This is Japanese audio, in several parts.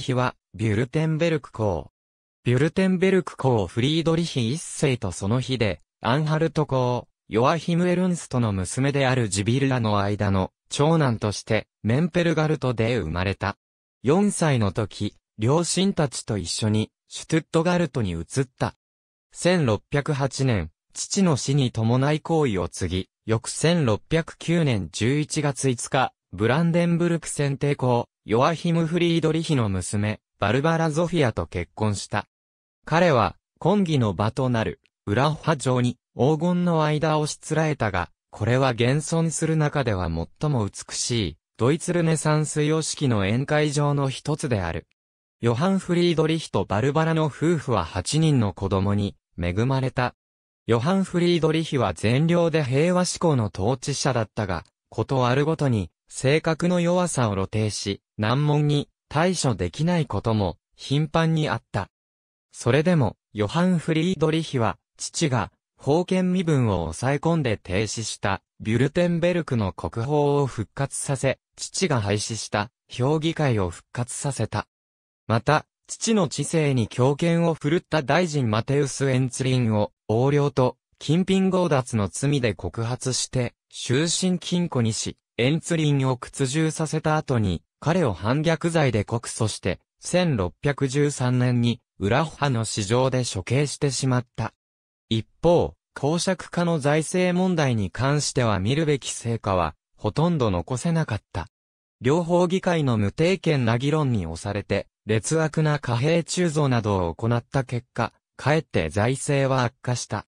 日は、ビュルテンベルク公。ビュルテンベルク公フリードリヒ一世とその日で、アンハルト公、ヨアヒム・エルンストの娘であるジビルラの間の長男として、メンペルガルトで生まれた。4歳の時、両親たちと一緒に、シュトゥットガルトに移った。1608年、父の死に伴い行為を継ぎ、翌1609年11月5日、ブランデンブルク選定校、ヨアヒム・フリードリヒの娘、バルバラ・ゾフィアと結婚した。彼は、婚儀の場となる、ウラッハ城に黄金の間をしつらえたが、これは現存する中では最も美しい、ドイツルネサンス様式の宴会場の一つである。ヨハン・フリードリヒとバルバラの夫婦は8人の子供に恵まれた。ヨハン・フリードリヒは善良で平和志向の統治者だったが、ことあるごとに性格の弱さを露呈し、難問に対処できないことも頻繁にあった。それでも、ヨハン・フリードリヒは、父が、封建身分を抑え込んで停止した、ビュルテンベルクの国宝を復活させ、父が廃止した、評議会を復活させた。また、父の知性に強権を振るった大臣マテウス・エンツリンを、横領と、金品強奪の罪で告発して、終身禁錮にし、エンツリンを屈辱させた後に、彼を反逆罪で告訴して、1613年に、ホ派の市場で処刑してしまった。一方、公爵化の財政問題に関しては見るべき成果は、ほとんど残せなかった。両方議会の無定権な議論に押されて、劣悪な貨幣鋳造などを行った結果、かえって財政は悪化した。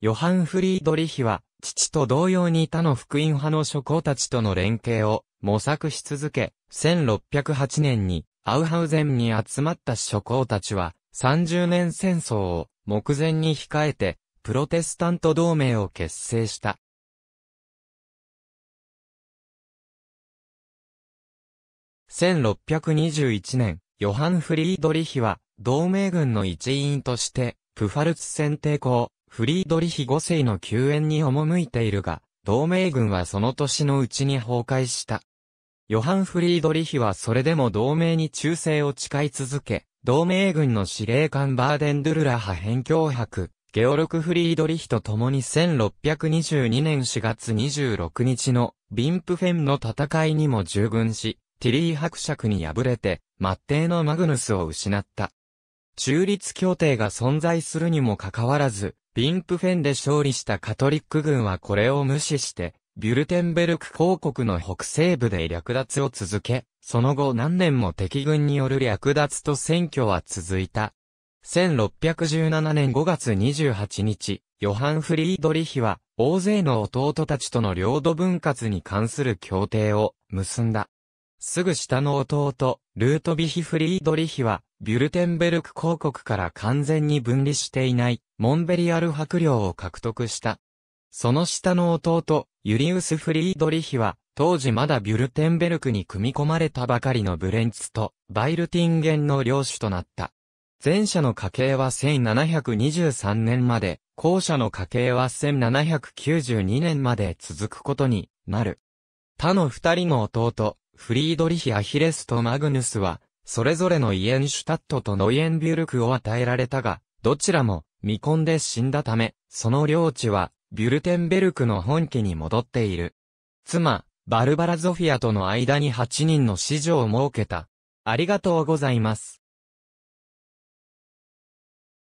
ヨハン・フリードリヒは、父と同様に他の福音派の諸公たちとの連携を模索し続け、1608年にアウハウゼンに集まった諸公たちは、30年戦争を目前に控えて、プロテスタント同盟を結成した。1621年、ヨハン・フリードリヒは、同盟軍の一員として、プファルツ戦抵抗、フリードリヒ5世の救援に赴いているが、同盟軍はその年のうちに崩壊した。ヨハン・フリードリヒはそれでも同盟に忠誠を誓い続け、同盟軍の司令官バーデンドゥルラ派辺境博、ゲオルク・フリードリヒと共に1622年4月26日のビンプフェンの戦いにも従軍し、ティリー伯爵に敗れて、末帝のマグヌスを失った。中立協定が存在するにもかかわらず、ビンプフェンで勝利したカトリック軍はこれを無視して、ビュルテンベルク公国の北西部で略奪を続け、その後何年も敵軍による略奪と選挙は続いた。1617年5月28日、ヨハン・フリードリヒは、大勢の弟たちとの領土分割に関する協定を結んだ。すぐ下の弟、ルートビヒ・フリードリヒは、ビュルテンベルク公国から完全に分離していない、モンベリアル伯領を獲得した。その下の弟、ユリウス・フリードリヒは、当時まだビュルテンベルクに組み込まれたばかりのブレンツと、バイルティンゲンの領主となった。前者の家系は1723年まで、後者の家系は1792年まで続くことになる。他の二人の弟、フリードリヒ・アヒレスとマグヌスは、それぞれのイエンシュタットとノイエンビュルクを与えられたが、どちらも未婚で死んだため、その領地は、ビュルテンベルクの本家に戻っている。妻、バルバラ・ゾフィアとの間に8人の子女を設けた。ありがとうございます。